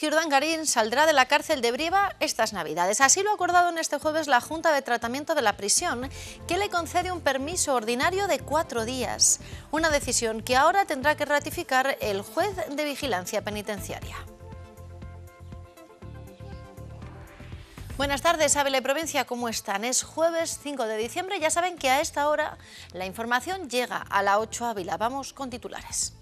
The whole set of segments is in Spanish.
que Garín saldrá de la cárcel de Brieva estas Navidades. Así lo ha acordado en este jueves la Junta de Tratamiento de la Prisión, que le concede un permiso ordinario de cuatro días. Una decisión que ahora tendrá que ratificar el juez de vigilancia penitenciaria. Buenas tardes, Ávila Provincia, ¿cómo están? Es jueves 5 de diciembre, ya saben que a esta hora la información llega a la 8 Ávila. Vamos con titulares.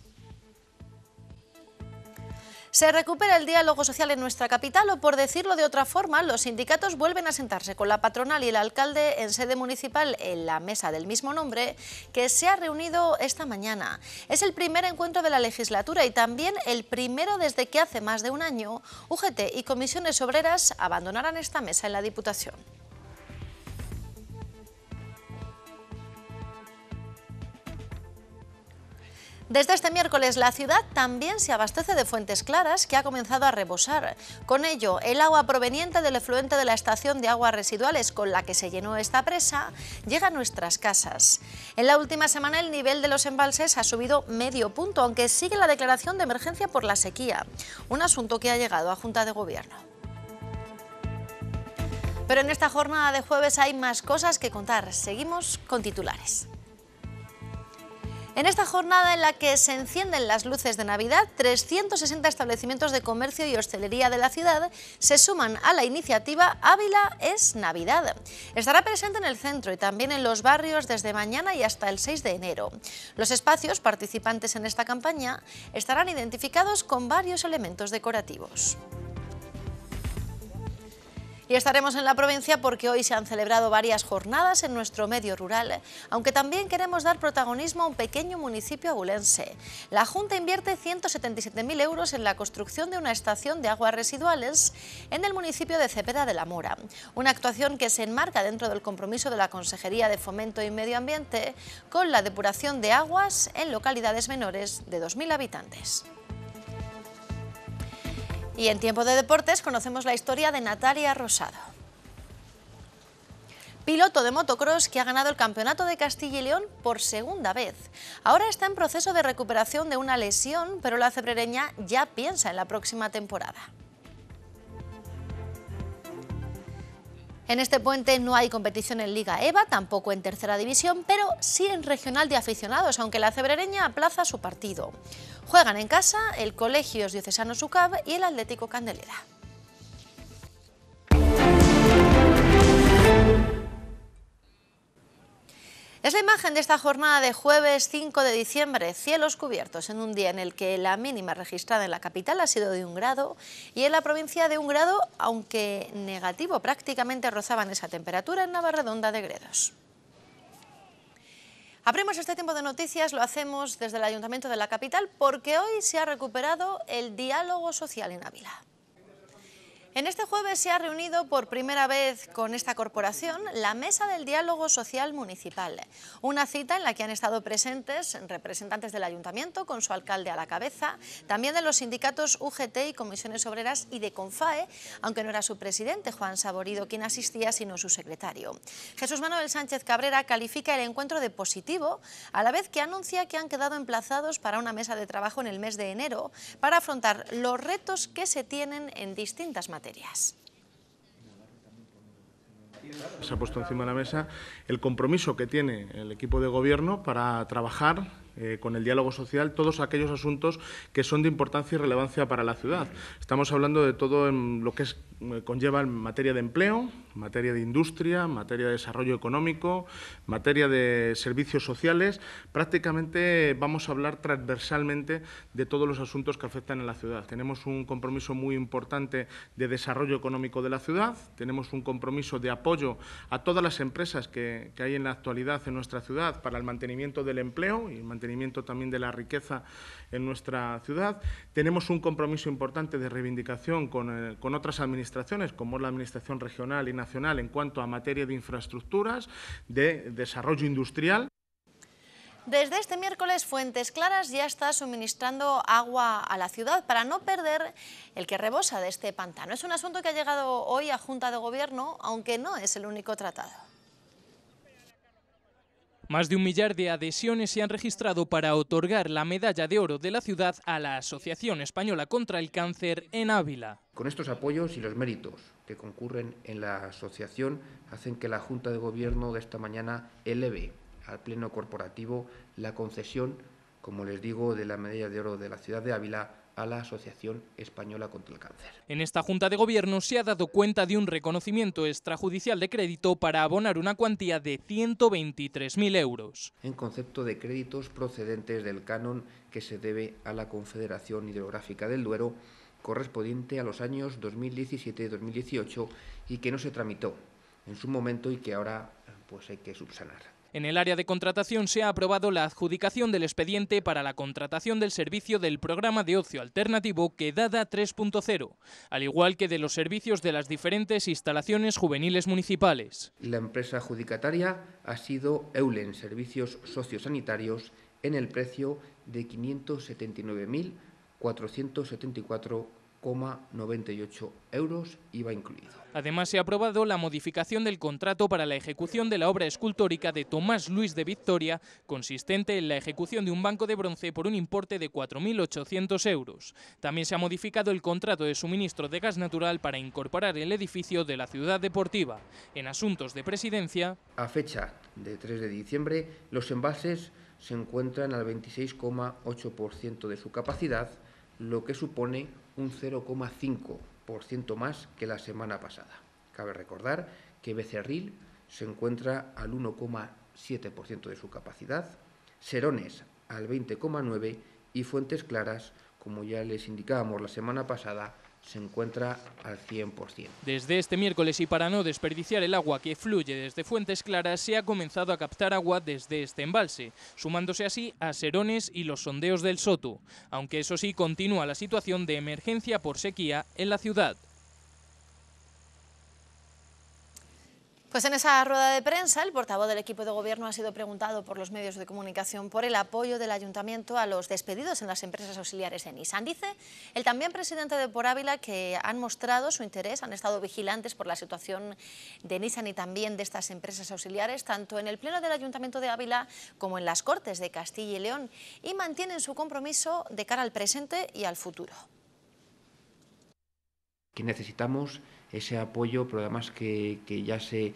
Se recupera el diálogo social en nuestra capital o, por decirlo de otra forma, los sindicatos vuelven a sentarse con la patronal y el alcalde en sede municipal en la mesa del mismo nombre que se ha reunido esta mañana. Es el primer encuentro de la legislatura y también el primero desde que hace más de un año UGT y comisiones obreras abandonarán esta mesa en la Diputación. Desde este miércoles la ciudad también se abastece de fuentes claras que ha comenzado a rebosar. Con ello, el agua proveniente del efluente de la estación de aguas residuales con la que se llenó esta presa llega a nuestras casas. En la última semana el nivel de los embalses ha subido medio punto, aunque sigue la declaración de emergencia por la sequía, un asunto que ha llegado a Junta de Gobierno. Pero en esta jornada de jueves hay más cosas que contar. Seguimos con titulares. En esta jornada en la que se encienden las luces de Navidad, 360 establecimientos de comercio y hostelería de la ciudad se suman a la iniciativa Ávila es Navidad. Estará presente en el centro y también en los barrios desde mañana y hasta el 6 de enero. Los espacios participantes en esta campaña estarán identificados con varios elementos decorativos. Y estaremos en la provincia porque hoy se han celebrado varias jornadas en nuestro medio rural, aunque también queremos dar protagonismo a un pequeño municipio abulense. La Junta invierte 177.000 euros en la construcción de una estación de aguas residuales en el municipio de Cepeda de la Mora, una actuación que se enmarca dentro del compromiso de la Consejería de Fomento y Medio Ambiente con la depuración de aguas en localidades menores de 2.000 habitantes. Y en tiempo de deportes conocemos la historia de Natalia Rosado. Piloto de motocross que ha ganado el Campeonato de Castilla y León por segunda vez. Ahora está en proceso de recuperación de una lesión, pero la cebrereña ya piensa en la próxima temporada. En este puente no hay competición en Liga EVA, tampoco en Tercera División, pero sí en Regional de Aficionados, aunque la cebrereña aplaza su partido. Juegan en casa el Colegios Diocesano Sucab y el Atlético Candelera. Es la imagen de esta jornada de jueves 5 de diciembre, cielos cubiertos en un día en el que la mínima registrada en la capital ha sido de un grado y en la provincia de un grado, aunque negativo, prácticamente rozaban esa temperatura en Navarredonda de Gredos. Abrimos este tiempo de noticias, lo hacemos desde el Ayuntamiento de la capital porque hoy se ha recuperado el diálogo social en Ávila. En este jueves se ha reunido por primera vez con esta corporación la Mesa del Diálogo Social Municipal, una cita en la que han estado presentes representantes del Ayuntamiento con su alcalde a la cabeza, también de los sindicatos UGT y Comisiones Obreras y de CONFAE, aunque no era su presidente Juan Saborido quien asistía, sino su secretario. Jesús Manuel Sánchez Cabrera califica el encuentro de positivo, a la vez que anuncia que han quedado emplazados para una mesa de trabajo en el mes de enero para afrontar los retos que se tienen en distintas materias. Se ha puesto encima de la mesa el compromiso que tiene el equipo de gobierno para trabajar eh, con el diálogo social todos aquellos asuntos que son de importancia y relevancia para la ciudad. Estamos hablando de todo en lo que es Mm, conlleva en materia de empleo, materia de industria, materia de desarrollo económico, materia de servicios sociales. Prácticamente vamos a hablar transversalmente de todos los asuntos que afectan a la ciudad. Tenemos un compromiso muy importante de desarrollo económico de la ciudad, tenemos un compromiso de apoyo a todas las empresas que, que hay en la actualidad en nuestra ciudad para el mantenimiento del empleo y el mantenimiento también de la riqueza en nuestra ciudad. Tenemos un compromiso importante de reivindicación con, eh, con otras administraciones como la Administración Regional y Nacional, en cuanto a materia de infraestructuras, de desarrollo industrial. Desde este miércoles Fuentes Claras ya está suministrando agua a la ciudad para no perder el que rebosa de este pantano. Es un asunto que ha llegado hoy a Junta de Gobierno, aunque no es el único tratado. Más de un millar de adhesiones se han registrado para otorgar la medalla de oro de la ciudad a la Asociación Española contra el Cáncer en Ávila. Con estos apoyos y los méritos que concurren en la asociación hacen que la Junta de Gobierno de esta mañana eleve al Pleno Corporativo la concesión, como les digo, de la medalla de oro de la ciudad de Ávila a la Asociación Española contra el Cáncer. En esta Junta de Gobierno se ha dado cuenta de un reconocimiento extrajudicial de crédito para abonar una cuantía de 123.000 euros. En concepto de créditos procedentes del canon que se debe a la Confederación Hidrográfica del Duero, correspondiente a los años 2017-2018 y que no se tramitó en su momento y que ahora pues hay que subsanar. En el área de contratación se ha aprobado la adjudicación del expediente para la contratación del servicio del programa de ocio alternativo Quedada 3.0, al igual que de los servicios de las diferentes instalaciones juveniles municipales. La empresa adjudicataria ha sido Eulen Servicios Sociosanitarios en el precio de 579.474 98 euros IVA incluido. Además, se ha aprobado la modificación del contrato para la ejecución de la obra escultórica de Tomás Luis de Victoria, consistente en la ejecución de un banco de bronce por un importe de 4.800 euros. También se ha modificado el contrato de suministro de gas natural para incorporar el edificio de la ciudad deportiva. En asuntos de presidencia... A fecha de 3 de diciembre, los envases se encuentran al 26,8% de su capacidad, lo que supone un 0,5% más que la semana pasada. Cabe recordar que Becerril se encuentra al 1,7% de su capacidad, Serones al 20,9% y Fuentes Claras, como ya les indicábamos la semana pasada, se encuentra al 100%. Desde este miércoles y para no desperdiciar el agua que fluye desde Fuentes Claras, se ha comenzado a captar agua desde este embalse, sumándose así a Serones y los sondeos del Soto, aunque eso sí continúa la situación de emergencia por sequía en la ciudad. Pues en esa rueda de prensa, el portavoz del equipo de gobierno ha sido preguntado por los medios de comunicación por el apoyo del ayuntamiento a los despedidos en las empresas auxiliares en Nissan. Dice el también presidente de Por Ávila que han mostrado su interés, han estado vigilantes por la situación de Nissan y también de estas empresas auxiliares, tanto en el pleno del ayuntamiento de Ávila como en las Cortes de Castilla y León, y mantienen su compromiso de cara al presente y al futuro. Que necesitamos ese apoyo, pero que, que ya se,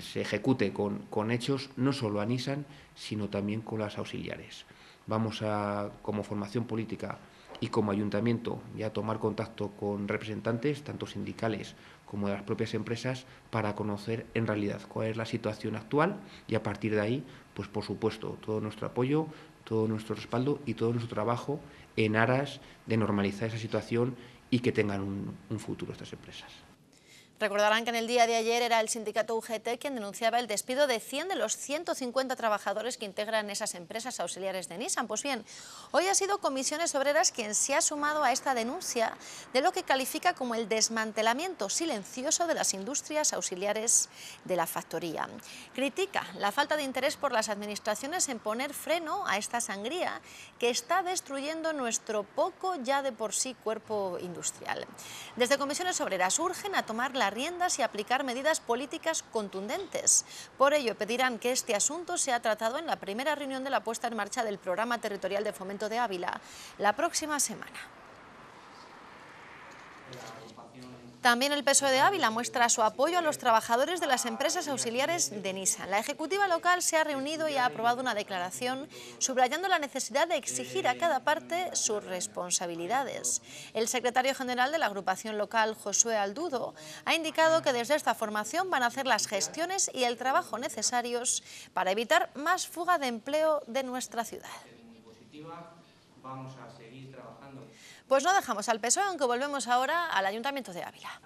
se ejecute con, con, hechos, no solo a Nissan, sino también con las auxiliares. Vamos a, como formación política y como ayuntamiento, ya tomar contacto con representantes, tanto sindicales como de las propias empresas, para conocer en realidad cuál es la situación actual y a partir de ahí, pues por supuesto, todo nuestro apoyo, todo nuestro respaldo y todo nuestro trabajo en aras de normalizar esa situación y que tengan un futuro estas empresas. Recordarán que en el día de ayer era el sindicato UGT quien denunciaba el despido de 100 de los 150 trabajadores que integran esas empresas auxiliares de Nissan. Pues bien, hoy ha sido Comisiones Obreras quien se ha sumado a esta denuncia de lo que califica como el desmantelamiento silencioso de las industrias auxiliares de la factoría. Critica la falta de interés por las administraciones en poner freno a esta sangría que está destruyendo nuestro poco ya de por sí cuerpo industrial. Desde Comisiones Obreras urgen a tomar la riendas y aplicar medidas políticas contundentes. Por ello, pedirán que este asunto sea tratado en la primera reunión de la puesta en marcha del Programa Territorial de Fomento de Ávila la próxima semana. También el PSOE de Ávila muestra su apoyo a los trabajadores de las empresas auxiliares de Nissan. La ejecutiva local se ha reunido y ha aprobado una declaración subrayando la necesidad de exigir a cada parte sus responsabilidades. El secretario general de la agrupación local, Josué Aldudo, ha indicado que desde esta formación van a hacer las gestiones y el trabajo necesarios para evitar más fuga de empleo de nuestra ciudad. Pues no dejamos al PSOE, aunque volvemos ahora al Ayuntamiento de Ávila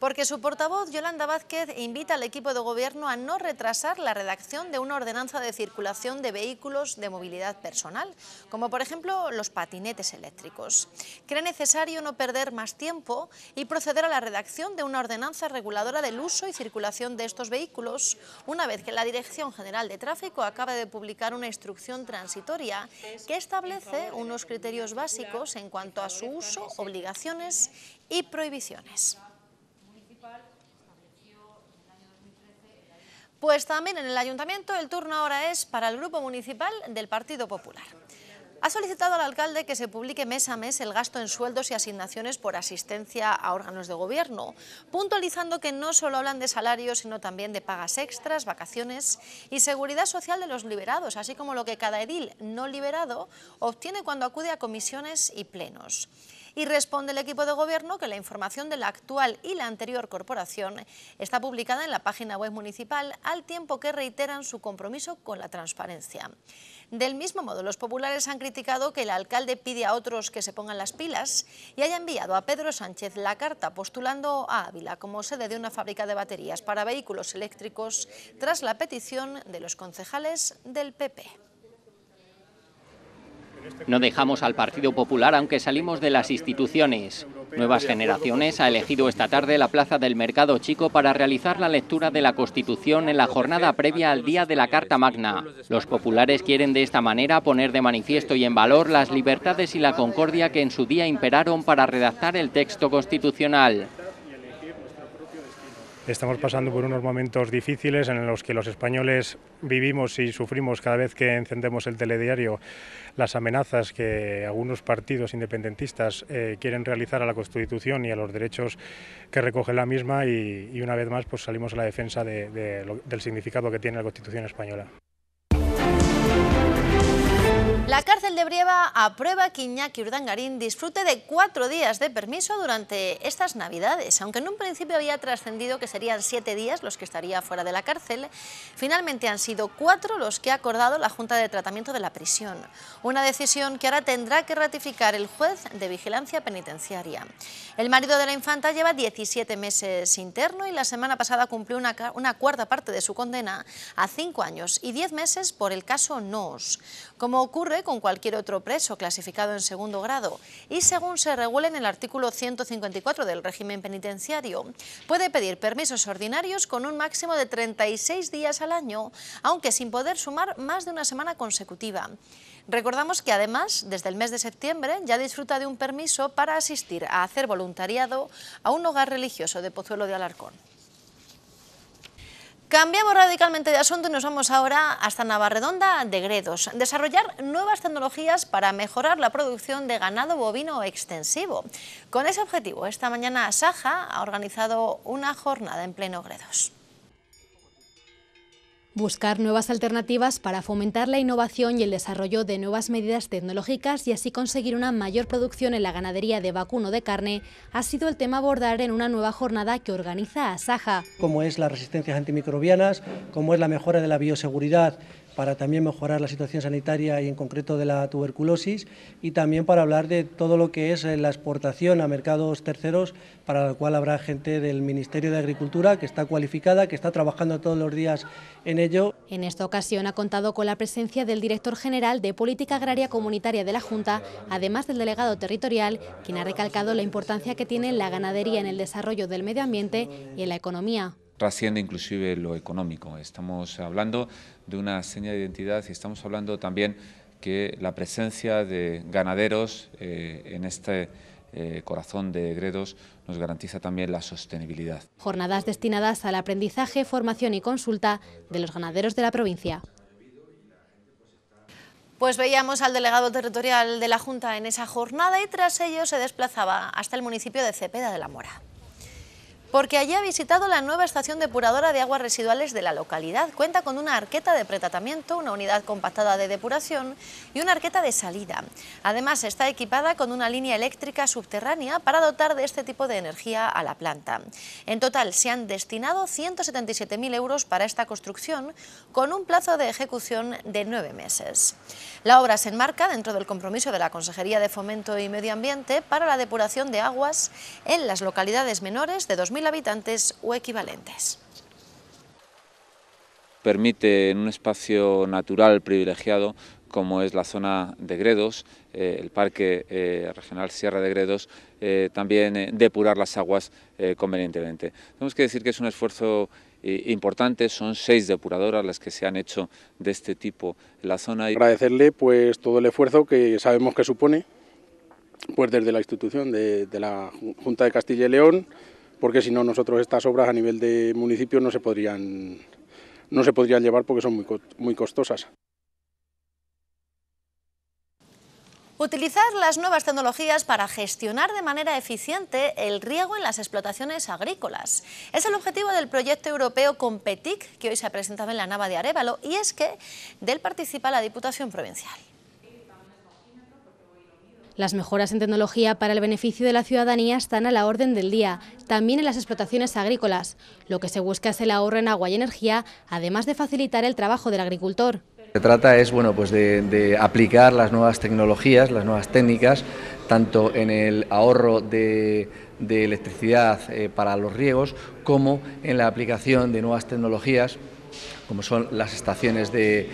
porque su portavoz, Yolanda Vázquez, invita al equipo de gobierno a no retrasar la redacción de una ordenanza de circulación de vehículos de movilidad personal, como por ejemplo los patinetes eléctricos. Cree necesario no perder más tiempo y proceder a la redacción de una ordenanza reguladora del uso y circulación de estos vehículos, una vez que la Dirección General de Tráfico acaba de publicar una instrucción transitoria que establece unos criterios básicos en cuanto a su uso, obligaciones y prohibiciones. Pues también en el Ayuntamiento el turno ahora es para el Grupo Municipal del Partido Popular. Ha solicitado al alcalde que se publique mes a mes el gasto en sueldos y asignaciones por asistencia a órganos de gobierno, puntualizando que no solo hablan de salarios, sino también de pagas extras, vacaciones y seguridad social de los liberados, así como lo que cada edil no liberado obtiene cuando acude a comisiones y plenos y responde el equipo de gobierno que la información de la actual y la anterior corporación está publicada en la página web municipal al tiempo que reiteran su compromiso con la transparencia. Del mismo modo, los populares han criticado que el alcalde pide a otros que se pongan las pilas y haya enviado a Pedro Sánchez la carta postulando a Ávila como sede de una fábrica de baterías para vehículos eléctricos tras la petición de los concejales del PP. No dejamos al Partido Popular aunque salimos de las instituciones. Nuevas Generaciones ha elegido esta tarde la Plaza del Mercado Chico para realizar la lectura de la Constitución en la jornada previa al Día de la Carta Magna. Los populares quieren de esta manera poner de manifiesto y en valor las libertades y la concordia que en su día imperaron para redactar el texto constitucional. Estamos pasando por unos momentos difíciles en los que los españoles vivimos y sufrimos cada vez que encendemos el telediario las amenazas que algunos partidos independentistas eh, quieren realizar a la Constitución y a los derechos que recoge la misma y, una vez más pues salimos a la defensa del significado que tiene la Constitución española. La cárcel de Brieva aprueba que Iñaki Urdangarín disfrute de cuatro días de permiso durante estas Navidades. Aunque en un principio había trascendido que serían siete días los que estaría fuera de la cárcel, finalmente han sido cuatro los que ha acordado la Junta de Tratamiento de la Prisión. Una decisión que ahora tendrá que ratificar el juez de Vigilancia Penitenciaria. El marido de la infanta lleva 17 meses interno y la semana pasada cumplió una, una cuarta parte de su condena a cinco años y diez meses por el caso Nos. Como ocurre con cualquier otro preso clasificado en segundo grado y según se regula en el artículo 154 del régimen penitenciario, puede pedir permisos ordinarios con un máximo de 36 días al año, aunque sin poder sumar más de una semana consecutiva. Recordamos que además, desde el mes de septiembre, ya disfruta de un permiso para asistir a hacer voluntariado a un hogar religioso de Pozuelo de Alarcón. Cambiamos radicalmente de asunto y nos vamos ahora hasta Navarredonda de Gredos. Desarrollar nuevas tecnologías para mejorar la producción de ganado bovino extensivo. Con ese objetivo, esta mañana Saja ha organizado una jornada en pleno Gredos. Buscar nuevas alternativas para fomentar la innovación y el desarrollo de nuevas medidas tecnológicas y así conseguir una mayor producción en la ganadería de vacuno de carne ha sido el tema abordar en una nueva jornada que organiza ASAJA. Cómo es la resistencia antimicrobianas, como es la mejora de la bioseguridad para también mejorar la situación sanitaria y en concreto de la tuberculosis y también para hablar de todo lo que es eh, la exportación a mercados terceros, para lo cual habrá gente del Ministerio de Agricultura que está cualificada, que está trabajando todos los días en ello. En esta ocasión ha contado con la presencia del director general de Política Agraria Comunitaria de la Junta, además del delegado territorial, quien ha recalcado la importancia que tiene la ganadería en el desarrollo del medio ambiente y en la economía trasciende inclusive lo económico. Estamos hablando de una seña de identidad y estamos hablando también que la presencia de ganaderos eh, en este eh, corazón de Gredos nos garantiza también la sostenibilidad. Jornadas destinadas al aprendizaje, formación y consulta de los ganaderos de la provincia. Pues veíamos al delegado territorial de la Junta en esa jornada y tras ello se desplazaba hasta el municipio de Cepeda de la Mora porque allí ha visitado la nueva estación depuradora de aguas residuales de la localidad. Cuenta con una arqueta de pretratamiento, una unidad compactada de depuración y una arqueta de salida. Además, está equipada con una línea eléctrica subterránea para dotar de este tipo de energía a la planta. En total, se han destinado 177.000 euros para esta construcción, con un plazo de ejecución de nueve meses. La obra se enmarca dentro del compromiso de la Consejería de Fomento y Medio Ambiente para la depuración de aguas en las localidades menores de 2000 habitantes o equivalentes. Permite en un espacio natural privilegiado como es la zona de Gredos, eh, el Parque eh, Regional Sierra de Gredos, eh, también depurar las aguas convenientemente. Tenemos que decir que es un esfuerzo importante, son seis depuradoras las que se han hecho de este tipo en la zona. Agradecerle pues todo el esfuerzo que sabemos que supone, pues desde la institución de la Junta de Castilla y León, porque si no nosotros estas obras a nivel de municipio no se podrían, no se podrían llevar porque son muy, muy costosas. Utilizar las nuevas tecnologías para gestionar de manera eficiente el riego en las explotaciones agrícolas. Es el objetivo del proyecto europeo Competic, que hoy se ha presentado en la Nava de Arevalo, y es que del participa la Diputación Provincial. Las mejoras en tecnología para el beneficio de la ciudadanía están a la orden del día, también en las explotaciones agrícolas. Lo que se busca es el ahorro en agua y energía, además de facilitar el trabajo del agricultor. Se trata es bueno, pues de, aplicar las nuevas tecnologías, las nuevas técnicas, tanto en el ahorro de, electricidad eh, para los riegos como en la aplicación de nuevas tecnologías como son las estaciones de,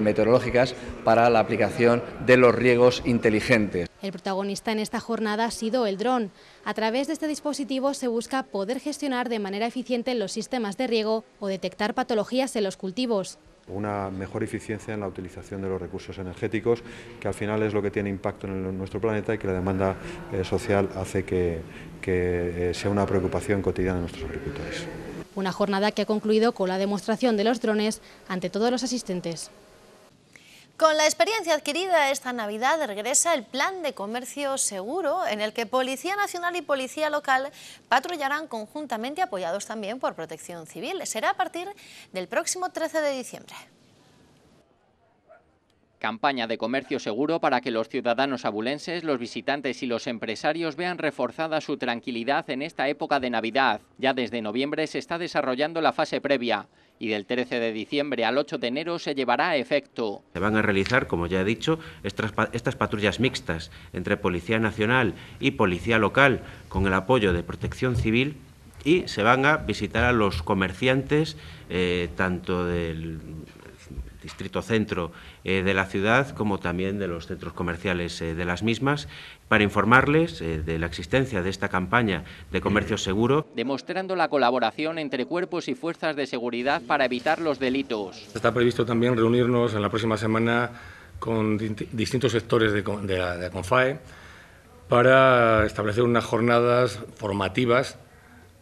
meteorológicas para la aplicación de los riegos inteligentes. El protagonista en esta jornada ha sido el dron. A través de este dispositivo se busca poder gestionar de manera eficiente los sistemas de riego o detectar patologías en los cultivos una mejor eficiencia en la utilización de los recursos energéticos, que al final es lo que tiene impacto en, nuestro planeta y que la demanda eh, social hace que, eh, sea una preocupación cotidiana de nuestros agricultores. Una jornada que ha concluido con la demostración de los drones ante todos los asistentes. Con la experiencia adquirida esta Navidad regresa el Plan de Comercio Seguro, en el que Policía Nacional y Policía Local patrullarán conjuntamente apoyados también por Protección Civil. Será a partir del próximo 13 de diciembre. Campaña de comercio seguro para que los ciudadanos abulenses, los visitantes y los empresarios vean reforzada su tranquilidad en esta época de Navidad. Ya desde noviembre se está desarrollando la fase previa y del 13 de diciembre al 8 de enero se llevará a efecto. Se van a realizar, como ya he dicho, estas, patrullas mixtas entre Policía Nacional y Policía Local con el apoyo de Protección Civil y se van a visitar a los comerciantes, eh, tanto del distrito centro eh, de la ciudad, como también de los centros comerciales eh, de las mismas, para informarles eh, de la existencia de esta campaña de comercio mm. seguro. Demostrando la colaboración entre cuerpos y fuerzas de seguridad para evitar los delitos. Está previsto también reunirnos en la próxima semana con distintos sectores de, de la CONFAE para establecer unas jornadas formativas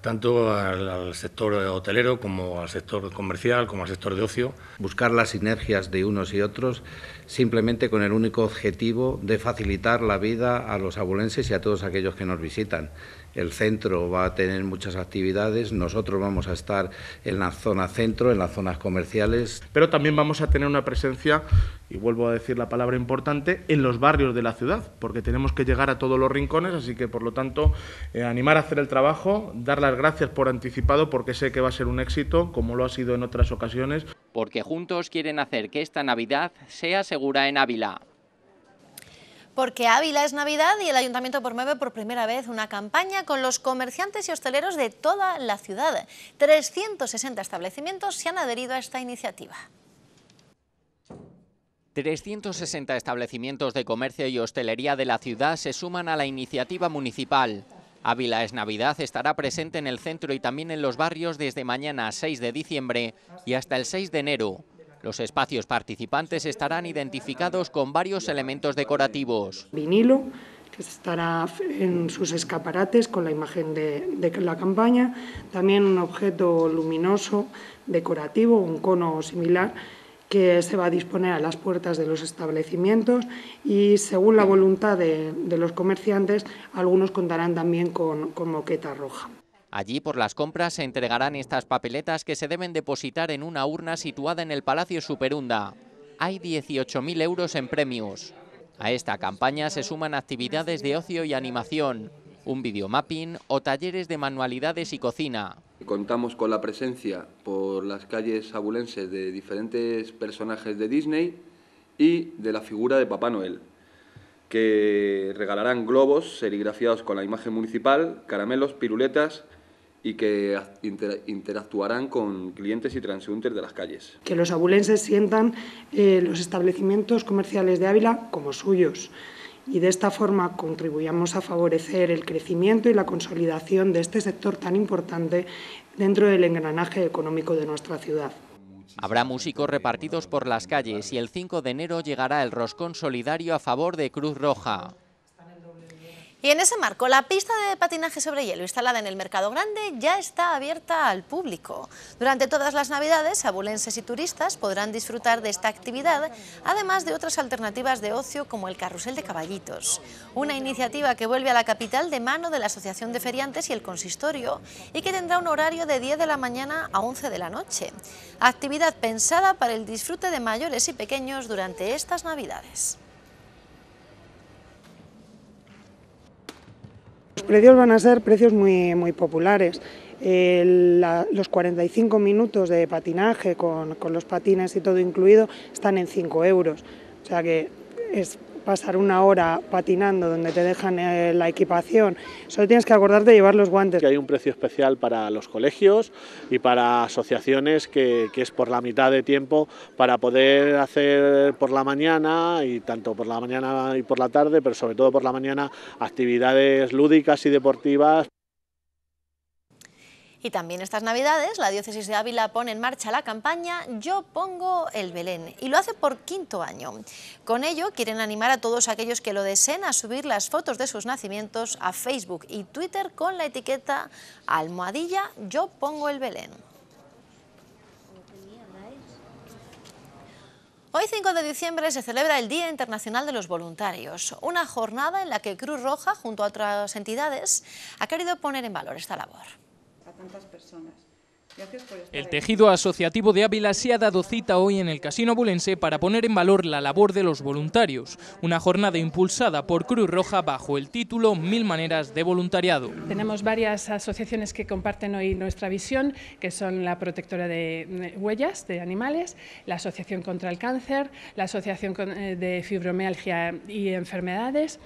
tanto al, sector hotelero como al sector comercial, como al sector de ocio. Buscar las sinergias de unos y otros simplemente con el único objetivo de facilitar la vida a los abulenses y a todos aquellos que nos visitan. El centro va a tener muchas actividades, nosotros vamos a estar en la zona centro, en las zonas comerciales. Pero también vamos a tener una presencia, y vuelvo a decir la palabra importante, en los barrios de la ciudad, porque tenemos que llegar a todos los rincones, así que por lo tanto eh, animar a hacer el trabajo, dar las gracias por anticipado, porque sé que va a ser un éxito, como lo ha sido en otras ocasiones. Porque juntos quieren hacer que esta Navidad sea segura en Ávila. Porque Ávila es Navidad y el Ayuntamiento promueve por primera vez una campaña con los comerciantes y hosteleros de toda la ciudad. 360 establecimientos se han adherido a esta iniciativa. 360 establecimientos de comercio y hostelería de la ciudad se suman a la iniciativa municipal. Ávila es Navidad estará presente en el centro y también en los barrios desde mañana 6 de diciembre y hasta el 6 de enero. Los espacios participantes estarán identificados con varios elementos decorativos. Vinilo, que estará en sus escaparates con la imagen de, la campaña, también un objeto luminoso, decorativo, un cono similar que se va a disponer a las puertas de los establecimientos y según la voluntad de, los comerciantes, algunos contarán también con moqueta roja. Allí por las compras se entregarán estas papeletas que se deben depositar en una urna situada en el Palacio Superunda. Hay 18.000 euros en premios. A esta campaña se suman actividades de ocio y animación, un videomapping o talleres de manualidades y cocina. Contamos con la presencia por las calles abulenses de diferentes personajes de Disney y de la figura de Papá Noel, que regalarán globos serigrafiados con la imagen municipal, caramelos, piruletas y que interactuarán con clientes y transeúntes de las calles. Que los abulenses sientan eh, los establecimientos comerciales de Ávila como suyos y de esta forma contribuyamos a favorecer el crecimiento y la consolidación de este sector tan importante dentro del engranaje económico de nuestra ciudad. Habrá músicos repartidos por las calles y el 5 de enero llegará el roscón solidario a favor de Cruz Roja. Y en ese marco, la pista de patinaje sobre hielo instalada en el Mercado Grande ya está abierta al público. Durante todas las navidades, abulenses y turistas podrán disfrutar de esta actividad, además de otras alternativas de ocio como el carrusel de caballitos. Una iniciativa que vuelve a la capital de mano de la Asociación de Feriantes y el Consistorio y que tendrá un horario de 10 de la mañana a 11 de la noche. Actividad pensada para el disfrute de mayores y pequeños durante estas navidades. Los precios van a ser precios muy, muy populares. los 45 minutos de patinaje con, los patines y todo incluido están en 5 euros. O sea que es pasar una hora patinando donde te dejan eh, la equipación, solo tienes que acordarte de llevar los guantes. hay un precio especial para los colegios y para asociaciones que, que es por la mitad de tiempo para poder hacer por la mañana y tanto por la mañana y por la tarde, pero sobre todo por la mañana actividades lúdicas y deportivas. Y también estas Navidades, la diócesis de Ávila pone en marcha la campaña Yo pongo el Belén y lo hace por quinto año. Con ello quieren animar a todos aquellos que lo deseen a subir las fotos de sus nacimientos a Facebook y Twitter con la etiqueta almohadilla Yo pongo el Belén. Hoy 5 de diciembre se celebra el Día Internacional de los Voluntarios, una jornada en la que Cruz Roja, junto a otras entidades, ha querido poner en valor esta labor personas. el tejido asociativo de Ávila se ha dado cita hoy en el Casino Bulense para poner en valor la labor de los voluntarios, una jornada impulsada por Cruz Roja bajo el título Mil maneras de voluntariado. Tenemos varias asociaciones que comparten hoy nuestra visión, que son la protectora de mm, huellas de animales, la Asociación contra el Cáncer, la Asociación eh, de Fibromialgia y Enfermedades,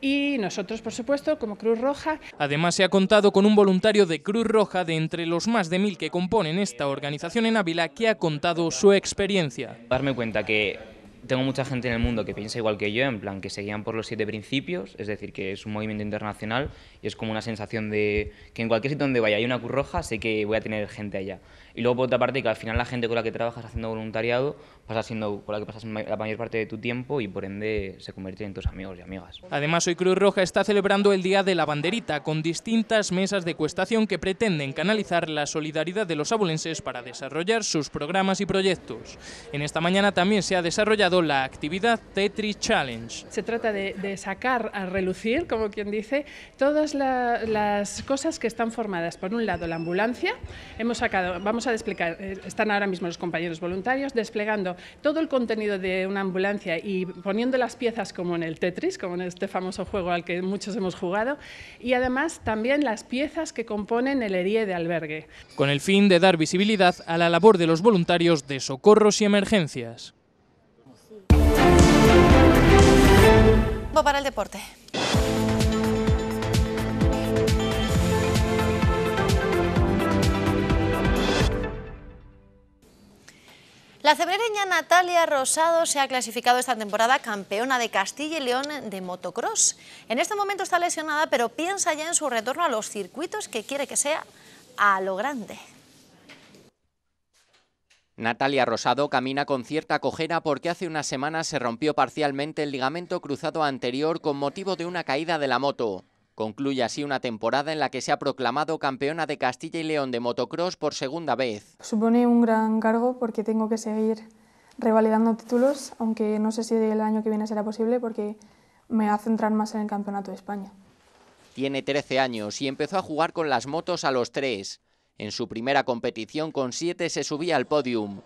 y nosotros, por supuesto, como Cruz Roja. Además, se ha contado con un voluntario de Cruz Roja de entre los más de mil que componen esta organización en Ávila que ha contado su experiencia. Darme cuenta que tengo mucha gente en el mundo que piensa igual que yo, en plan que seguían por los siete principios, es decir, que es un movimiento internacional y es como una sensación de que en cualquier sitio donde vaya hay una Cruz Roja, sé que voy a tener gente allá. Y luego, por otra parte, que al final la gente con la que trabajas haciendo voluntariado, ...pasas siendo por la que pasas la mayor parte de tu tiempo y por ende se convierte en tus amigos y amigas. Además, hoy Cruz Roja está celebrando el Día de la Banderita con distintas mesas de cuestación que pretenden canalizar la solidaridad de los abulenses para desarrollar sus programas y proyectos. En esta mañana también se ha desarrollado la actividad Tetris Challenge. Se trata de, sacar a relucir, como quien dice, todas las cosas que están formadas. Por un lado, la ambulancia. Hemos sacado, vamos a desplegar, eh, están ahora mismo los compañeros voluntarios desplegando todo el contenido de una ambulancia y poniendo las piezas como en el Tetris, como en este famoso juego al que muchos hemos jugado, y además también las piezas que componen el ERIE de albergue. Con el fin de dar visibilidad a la labor de los voluntarios de socorros y emergencias. Para el deporte. La cebrereña Natalia Rosado se ha clasificado esta temporada campeona de Castilla y León de motocross. En este momento está lesionada, pero piensa ya en su retorno a los circuitos que quiere que sea a lo grande. Natalia Rosado camina con cierta cojera porque hace unas semanas se rompió parcialmente el ligamento cruzado anterior con motivo de una caída de la moto. Concluye así una temporada en la que se ha proclamado campeona de Castilla y León de motocross por segunda vez. Supone un gran cargo porque tengo que seguir revalidando títulos, aunque no sé si el año que viene será posible porque me va a centrar más en el Campeonato de España. Tiene 13 años y empezó a jugar con las motos a los 3. En su primera competición con 7 se subía al podium.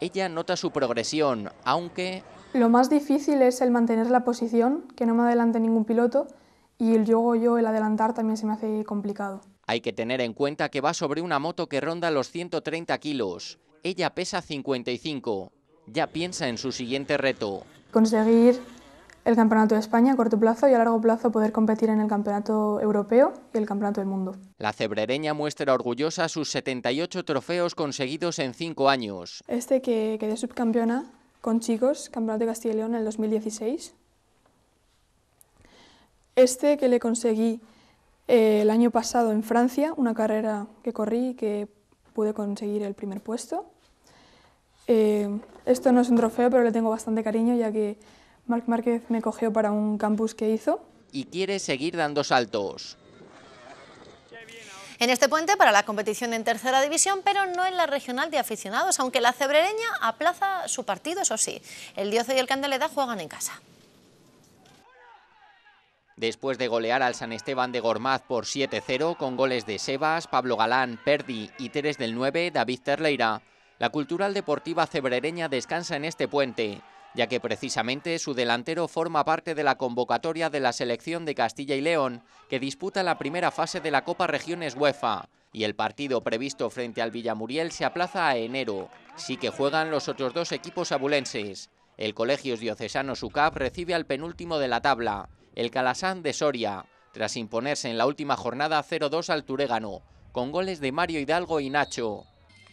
Ella nota su progresión, aunque... Lo más difícil es el mantener la posición, que no me adelante ningún piloto, y el yo yo, el adelantar también se me hace complicado. Hay que tener en cuenta que va sobre una moto que ronda los 130 kilos. Ella pesa 55. Ya piensa en su siguiente reto. Conseguir el Campeonato de España a corto plazo y a largo plazo poder competir en el Campeonato Europeo y el Campeonato del Mundo. La cebrereña muestra orgullosa sus 78 trofeos conseguidos en 5 años. Este que quedé subcampeona con chicos, Campeonato de Castilla y León en el 2016. Este que le conseguí eh, el año pasado en Francia, una carrera que corrí y que pude conseguir el primer puesto. Eh, esto no es un trofeo, pero le tengo bastante cariño ya que Marc Márquez me cogió para un campus que hizo. Y quiere seguir dando saltos. En este puente para la competición en tercera división, pero no en la regional de aficionados, aunque la cebrereña aplaza su partido, eso sí. El Dioce y el Candeleda juegan en casa después de golear al San Esteban de Gormaz por 7-0 con goles de Sebas, Pablo Galán, Perdi y Teres del 9, David Terleira. La cultural deportiva cebrereña descansa en este puente, ya que precisamente su delantero forma parte de la convocatoria de la selección de Castilla y León, que disputa la primera fase de la Copa Regiones UEFA, y el partido previsto frente al Villamuriel se aplaza a enero. Sí que juegan los otros dos equipos abulenses. El colegio Diocesano SUCAP recibe al penúltimo de la tabla, el Calasán de Soria, tras imponerse en la última jornada 0-2 al Turégano, con goles de Mario Hidalgo y Nacho.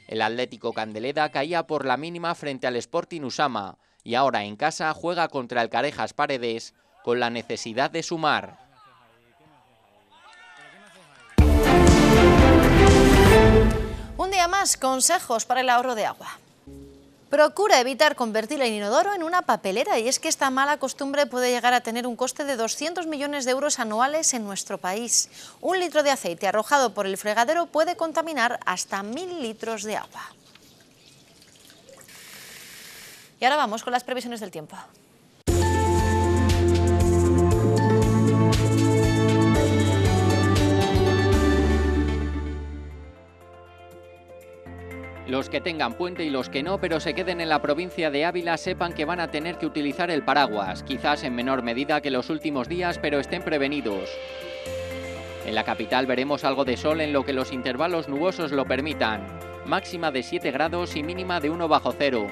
El Atlético Candeleda caía por la mínima frente al Sporting Usama y ahora en casa juega contra el Carejas Paredes con la necesidad de sumar. Un día más, consejos para el ahorro de agua. Procura evitar convertir el inodoro en una papelera y es que esta mala costumbre puede llegar a tener un coste de 200 millones de euros anuales en nuestro país. Un litro de aceite arrojado por el fregadero puede contaminar hasta mil litros de agua. Y ahora vamos con las previsiones del tiempo. Los que tengan puente y los que no, pero se queden en la provincia de Ávila, sepan que van a tener que utilizar el paraguas, quizás en menor medida que los últimos días, pero estén prevenidos. En la capital veremos algo de sol en lo que los intervalos nubosos lo permitan, máxima de 7 grados y mínima de 1 bajo cero,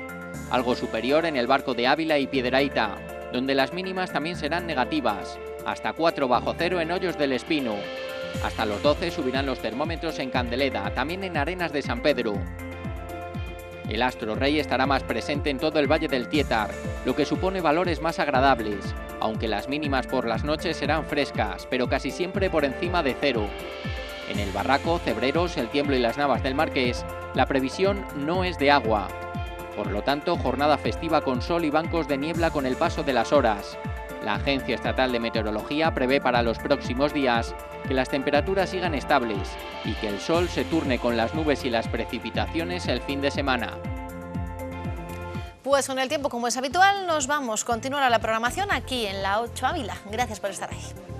algo superior en el barco de Ávila y Piedraita, donde las mínimas también serán negativas, hasta 4 bajo cero en Hoyos del Espino. Hasta los 12 subirán los termómetros en Candeleda, también en Arenas de San Pedro. El astro rey estará más presente en todo el valle del Tietar, lo que supone valores más agradables, aunque las mínimas por las noches serán frescas, pero casi siempre por encima de cero. En el barraco, Cebreros, El Tiemblo y las Navas del Marqués, la previsión no es de agua. Por lo tanto, jornada festiva con sol y bancos de niebla con el paso de las horas. La Agencia Estatal de Meteorología prevé para los próximos días que las temperaturas sigan estables y que el sol se turne con las nubes y las precipitaciones el fin de semana. Pues con el tiempo, como es habitual, nos vamos. a a la programación aquí en la Ocho Ávila. Gracias por estar ahí.